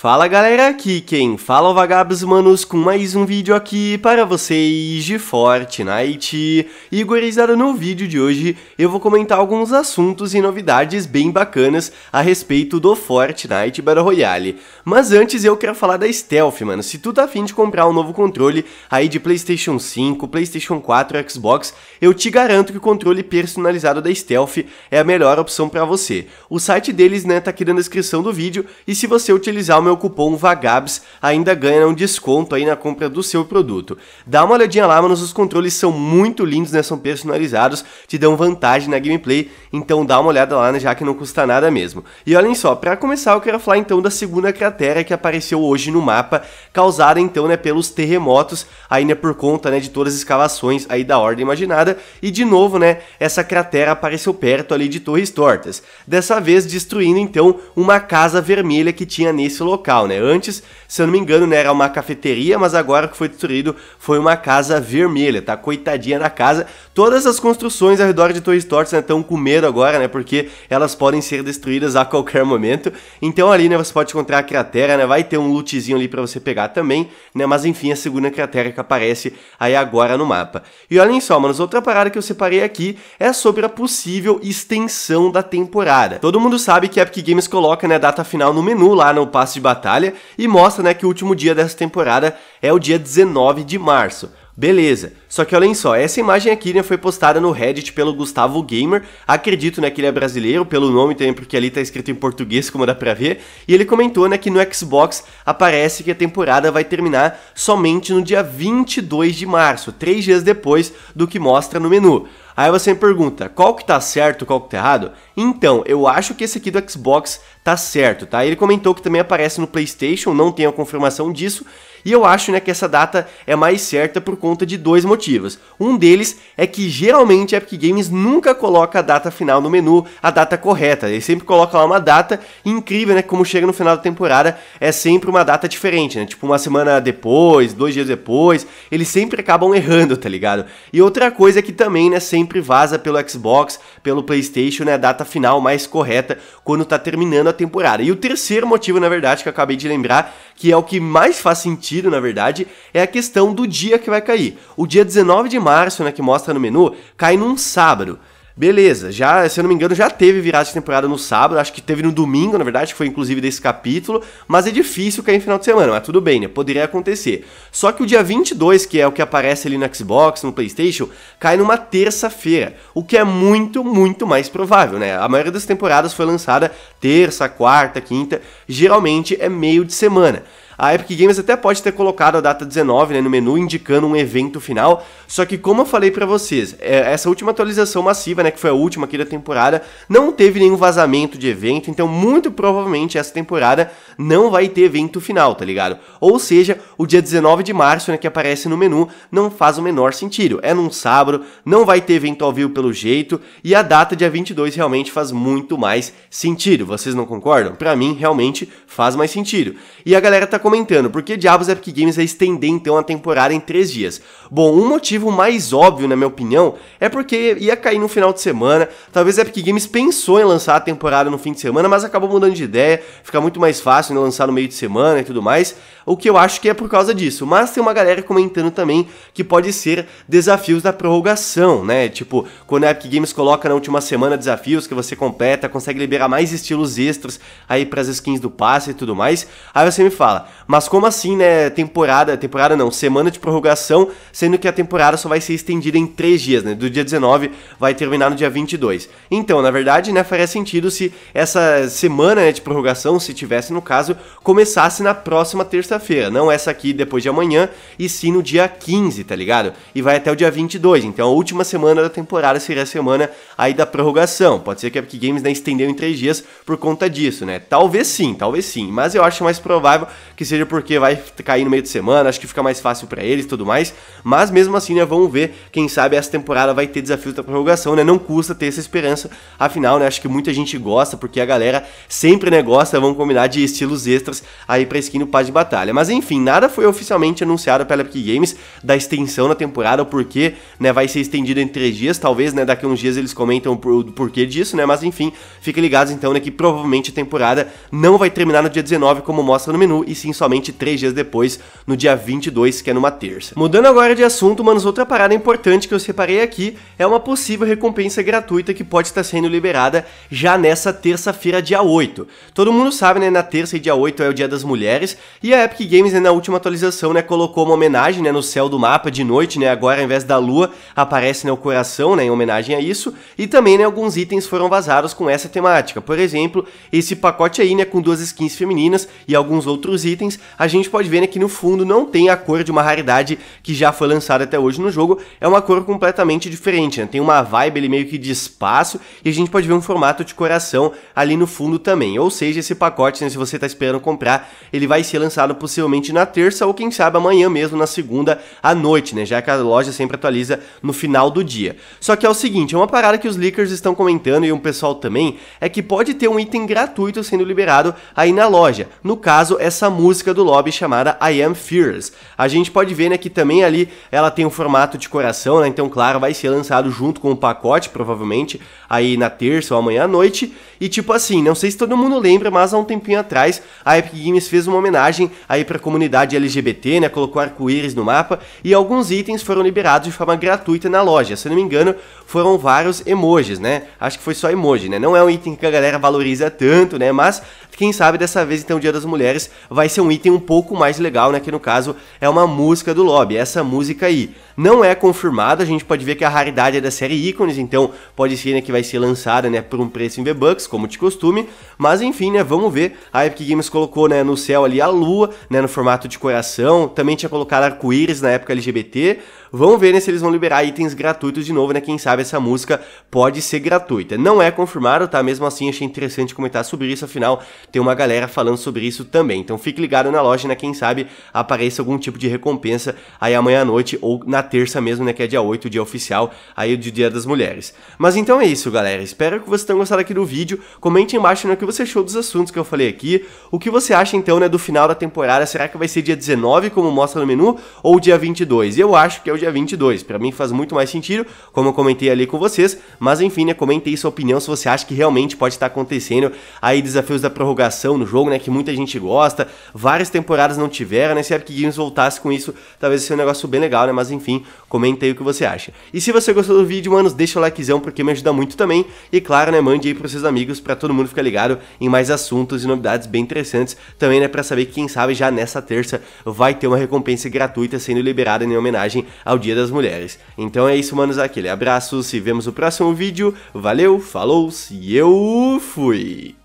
Fala galera, aqui quem fala é o Vagabos Manos com mais um vídeo aqui para vocês de Fortnite. E gurizada, no vídeo de hoje eu vou comentar alguns assuntos e novidades bem bacanas a respeito do Fortnite Battle Royale. Mas antes eu quero falar da Stealth, mano. Se tu tá afim de comprar um novo controle aí de Playstation 5, Playstation 4, Xbox, eu te garanto que o controle personalizado da Stealth é a melhor opção para você. O site deles, né, tá aqui na descrição do vídeo e se você utilizar o meu cupom VAGABS ainda ganha um desconto aí na compra do seu produto. Dá uma olhadinha lá, manos, os controles são muito lindos, né? São personalizados, te dão vantagem na gameplay, então dá uma olhada lá, né? Já que não custa nada mesmo. E olhem só, para começar eu quero falar então da segunda cratera que apareceu hoje no mapa, causada então, né, pelos terremotos, ainda né, por conta, né, de todas as escavações aí da ordem imaginada, e de novo, né, essa cratera apareceu perto ali de Torres Tortas. Dessa vez destruindo então uma casa vermelha que tinha nesse local local, né? Antes, se eu não me engano, né, era uma cafeteria, mas agora o que foi destruído foi uma casa vermelha, tá? Coitadinha da casa. Todas as construções ao redor de Toy Story estão né, com medo agora, né? Porque elas podem ser destruídas a qualquer momento. Então ali, né, você pode encontrar a cratera, né? Vai ter um lootzinho ali para você pegar também, né? Mas enfim, a segunda cratera que aparece aí agora no mapa. E olhem só, manos, outra parada que eu separei aqui é sobre a possível extensão da temporada. Todo mundo sabe que a Epic Games coloca, né, a data final no menu lá no passe de batalha e mostra né, que o último dia dessa temporada é o dia 19 de março. Beleza, só que olhem só, essa imagem aqui né, foi postada no Reddit pelo Gustavo Gamer, acredito né, que ele é brasileiro, pelo nome também, porque ali tá escrito em português, como dá pra ver, e ele comentou né, que no Xbox aparece que a temporada vai terminar somente no dia 22 de março, três dias depois do que mostra no menu. Aí você me pergunta, qual que tá certo, qual que tá errado? Então, eu acho que esse aqui do Xbox tá certo, tá? Ele comentou que também aparece no PlayStation, não tenho a confirmação disso, e eu acho né, que essa data é mais certa por conta de dois motivos. Um deles é que geralmente a Epic Games nunca coloca a data final no menu, a data correta. Eles sempre colocam lá uma data incrível, né? Como chega no final da temporada, é sempre uma data diferente, né? Tipo uma semana depois, dois dias depois. Eles sempre acabam errando, tá ligado? E outra coisa é que também, né, sempre vaza pelo Xbox, pelo PlayStation, né, a data final mais correta quando tá terminando a temporada. E o terceiro motivo, na verdade, que eu acabei de lembrar que é o que mais faz sentido, na verdade, é a questão do dia que vai cair. O dia 19 de março, né, que mostra no menu, cai num sábado. Beleza, já, se eu não me engano, já teve virada de temporada no sábado, acho que teve no domingo, na verdade, que foi inclusive desse capítulo, mas é difícil cair em final de semana, mas tudo bem, né? Poderia acontecer. Só que o dia 22, que é o que aparece ali no Xbox, no PlayStation, cai numa terça-feira, o que é muito, muito mais provável, né? A maioria das temporadas foi lançada terça, quarta, quinta, geralmente é meio de semana. A Epic Games até pode ter colocado a data 19 né, no menu, indicando um evento final. Só que, como eu falei para vocês, é, essa última atualização massiva, né, que foi a última aqui da temporada, não teve nenhum vazamento de evento. Então, muito provavelmente, essa temporada não vai ter evento final, tá ligado? Ou seja, o dia 19 de março, né, que aparece no menu, não faz o menor sentido. É num sábado, não vai ter evento ao vivo pelo jeito, e a data dia 22 realmente faz muito mais sentido. Vocês não concordam? Para mim, realmente faz mais sentido. E a galera tá comentando, por que diabos a Epic Games vai estender então a temporada em três dias? Bom, um motivo mais óbvio, na minha opinião, é porque ia cair no final de semana, talvez a Epic Games pensou em lançar a temporada no fim de semana, mas acabou mudando de ideia, fica muito mais fácil né, lançar no meio de semana e tudo mais o que eu acho que é por causa disso. Mas tem uma galera comentando também que pode ser desafios da prorrogação, né? Tipo, quando a Epic Games coloca na última semana desafios que você completa, consegue liberar mais estilos extras aí pras skins do passe e tudo mais. Aí você me fala, mas como assim, né? Temporada, temporada não, semana de prorrogação, sendo que a temporada só vai ser estendida em 3 dias, né? Do dia 19 vai terminar no dia 22. Então, na verdade, né, faria sentido se essa semana né, de prorrogação, se tivesse no caso, começasse na próxima terça feira não essa aqui depois de amanhã, e sim no dia 15, tá ligado? E vai até o dia 22, então a última semana da temporada seria a semana aí da prorrogação. Pode ser que a Epic Games né, estendeu em três dias por conta disso, né? Talvez sim, talvez sim, mas eu acho mais provável que seja porque vai cair no meio de semana, acho que fica mais fácil para eles e tudo mais, mas mesmo assim, né, vamos ver, quem sabe essa temporada vai ter desafio da prorrogação, né? Não custa ter essa esperança, afinal, né, acho que muita gente gosta, porque a galera sempre né, gosta, vamos combinar, de estilos extras aí pra skin no Paz de batalha. Mas enfim, nada foi oficialmente anunciado pela Epic Games da extensão da temporada, o porquê, né, vai ser estendido em três dias, talvez, né, daqui a uns dias eles comentam o porquê disso, né, mas enfim, fiquem ligados então, né, que provavelmente a temporada não vai terminar no dia 19, como mostra no menu, e sim somente três dias depois, no dia 22, que é numa terça. Mudando agora de assunto, mano outra parada importante que eu separei aqui é uma possível recompensa gratuita que pode estar sendo liberada já nessa terça-feira, dia 8. Todo mundo sabe, né, na terça e dia 8 é o dia das mulheres, e a Epic Epic Games, né, na última atualização, né, colocou uma homenagem, né, no céu do mapa de noite, né, agora ao invés da lua aparece, né, o coração, né, em homenagem a isso, e também, né, alguns itens foram vazados com essa temática. Por exemplo, esse pacote aí, né, com duas skins femininas e alguns outros itens, a gente pode ver, né, que no fundo não tem a cor de uma raridade que já foi lançada até hoje no jogo, é uma cor completamente diferente, né, tem uma vibe ele meio que de espaço e a gente pode ver um formato de coração ali no fundo também. Ou seja, esse pacote, né, se você está esperando comprar, ele vai ser lançado possivelmente na terça ou quem sabe amanhã mesmo, na segunda à noite, né? Já que a loja sempre atualiza no final do dia. Só que é o seguinte, é uma parada que os leakers estão comentando e um pessoal também, é que pode ter um item gratuito sendo liberado aí na loja. No caso, essa música do lobby chamada I Am Fearless. A gente pode ver, né, que também ali ela tem um formato de coração, né? Então, claro, vai ser lançado junto com o pacote, provavelmente, aí na terça ou amanhã à noite. E tipo assim, não sei se todo mundo lembra, mas há um tempinho atrás a Epic Games fez uma homenagem aí para a comunidade LGBT, né? Colocou arco-íris no mapa e alguns itens foram liberados de forma gratuita na loja. Se eu não me engano, foram vários emojis, né? Acho que foi só emoji, né? Não é um item que a galera valoriza tanto, né? Mas quem sabe dessa vez então o Dia das Mulheres vai ser um item um pouco mais legal, né? Que no caso é uma música do lobby, essa música aí. Não é confirmada, a gente pode ver que a raridade é da série ícones, então pode ser né, que vai ser lançada né, por um preço em V-Bucks, como de costume. Mas enfim, né? Vamos ver. A Epic Games colocou né, no céu ali a lua, né, no formato de coração. Também tinha colocado arco-íris na época LGBT. Vamos ver né, se eles vão liberar itens gratuitos de novo, né? Quem sabe essa música pode ser gratuita. Não é confirmado, tá? Mesmo assim, achei interessante comentar sobre isso, afinal, tem uma galera falando sobre isso também. Então fique ligado na loja, né? Quem sabe apareça algum tipo de recompensa aí amanhã à noite ou na terça mesmo, né? Que é dia 8, dia oficial aí do Dia das Mulheres. Mas então é isso, galera. Espero que vocês tenham gostado aqui do vídeo. Comente embaixo né, o que você achou dos assuntos que eu falei aqui. O que você acha, então, né? Do final da temporada. Será que vai ser dia 19, como mostra no menu, ou dia 22? Eu acho que é o o dia 22. Para mim faz muito mais sentido, como eu comentei ali com vocês, mas enfim, né, comente aí sua opinião se você acha que realmente pode estar acontecendo aí desafios da prorrogação no jogo, né, que muita gente gosta, várias temporadas não tiveram, né, se a Games voltasse com isso, talvez seja um negócio bem legal, né, mas enfim, comente aí o que você acha. E se você gostou do vídeo, manos, deixa o likezão porque me ajuda muito também, e claro, né, mande aí pros seus amigos para todo mundo ficar ligado em mais assuntos e novidades bem interessantes também, né, para saber que quem sabe já nessa terça vai ter uma recompensa gratuita sendo liberada em homenagem ao Dia das Mulheres. Então é isso, manos, aquele abraço, se vemos no próximo vídeo, valeu, falou e eu fui!